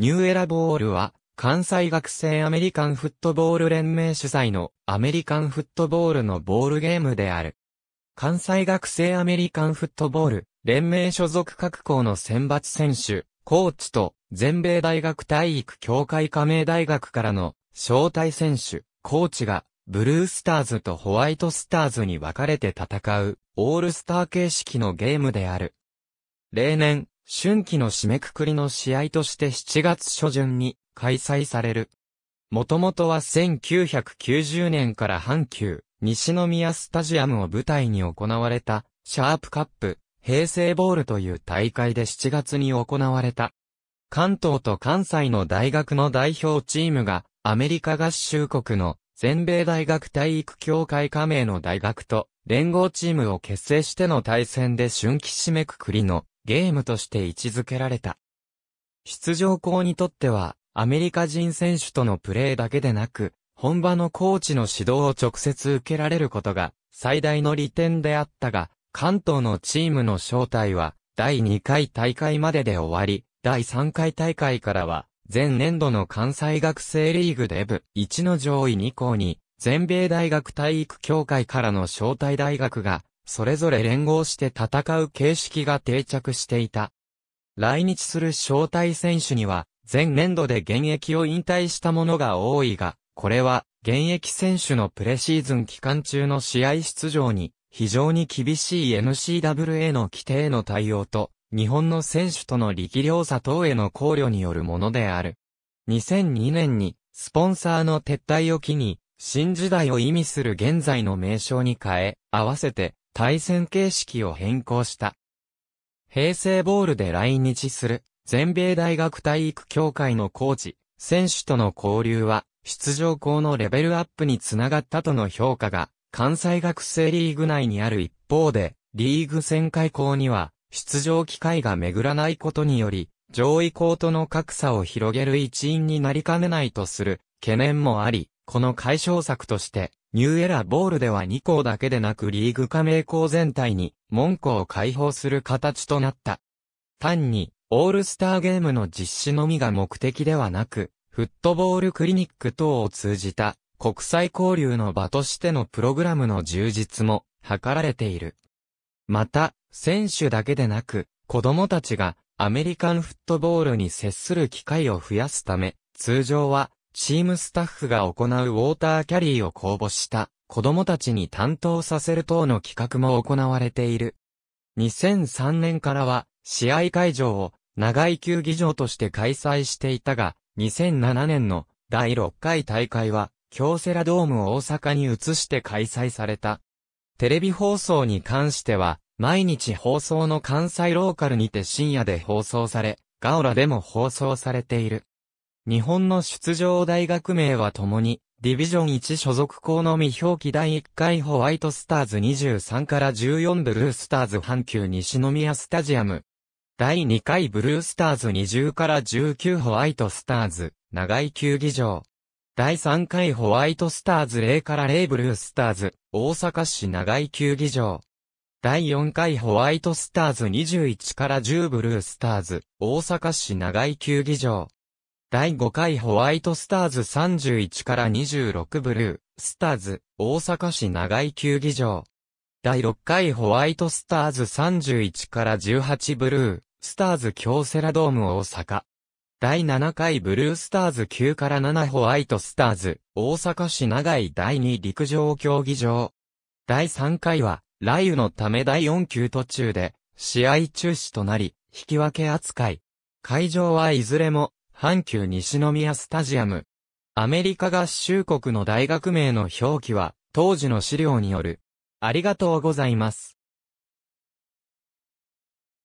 ニューエラボールは、関西学生アメリカンフットボール連盟主催のアメリカンフットボールのボールゲームである。関西学生アメリカンフットボール連盟所属各校の選抜選手、コーチと全米大学体育協会加盟大学からの招待選手、コーチがブルースターズとホワイトスターズに分かれて戦うオールスター形式のゲームである。例年、春季の締めくくりの試合として7月初旬に開催される。もともとは1990年から阪急、西宮スタジアムを舞台に行われた、シャープカップ、平成ボールという大会で7月に行われた。関東と関西の大学の代表チームが、アメリカ合衆国の全米大学体育協会加盟の大学と連合チームを結成しての対戦で春季締めくくりのゲームとして位置づけられた。出場校にとっては、アメリカ人選手とのプレーだけでなく、本場のコーチの指導を直接受けられることが最大の利点であったが、関東のチームの招待は第2回大会までで終わり、第3回大会からは前年度の関西学生リーグデブ1の上位2校に全米大学体育協会からの招待大学がそれぞれ連合して戦う形式が定着していた。来日する招待選手には、前年度で現役を引退したものが多いが、これは、現役選手のプレシーズン期間中の試合出場に、非常に厳しい n c w a の規定への対応と、日本の選手との力量差等への考慮によるものである。2002年に、スポンサーの撤退を機に、新時代を意味する現在の名称に変え、合わせて、対戦形式を変更した。平成ボールで来日する全米大学体育協会のコーチ、選手との交流は出場校のレベルアップにつながったとの評価が関西学生リーグ内にある一方で、リーグ戦会校には出場機会が巡らないことにより、上位校との格差を広げる一因になりかねないとする懸念もあり、この解消策として、ニューエラボールでは2校だけでなくリーグ加盟校全体に門戸を開放する形となった。単に、オールスターゲームの実施のみが目的ではなく、フットボールクリニック等を通じた国際交流の場としてのプログラムの充実も図られている。また、選手だけでなく、子供たちがアメリカンフットボールに接する機会を増やすため、通常はチームスタッフが行うウォーターキャリーを公募した子供たちに担当させる等の企画も行われている。2003年からは試合会場を長い球技場として開催していたが、2007年の第6回大会は京セラドーム大阪に移して開催された。テレビ放送に関しては、毎日放送の関西ローカルにて深夜で放送され、ガオラでも放送されている。日本の出場大学名はともに、ディビジョン1所属校のみ表記第1回ホワイトスターズ23から14ブルースターズ阪急西宮スタジアム。第2回ブルースターズ20から19ホワイトスターズ、長井球技場。第3回ホワイトスターズ0から0ブルースターズ、大阪市長井球技場。第4回ホワイトスターズ21から10ブルースターズ、大阪市長井球技場。第5回ホワイトスターズ31から26ブルー、スターズ、大阪市長井球技場。第6回ホワイトスターズ31から18ブルー、スターズ京セラドーム大阪。第7回ブルースターズ9から7ホワイトスターズ、大阪市長井第2陸上競技場。第3回は、雷雨のため第4球途中で、試合中止となり、引き分け扱い。会場はいずれも、阪急西宮スタジアム。アメリカ合衆国の大学名の表記は、当時の資料による。ありがとうございます。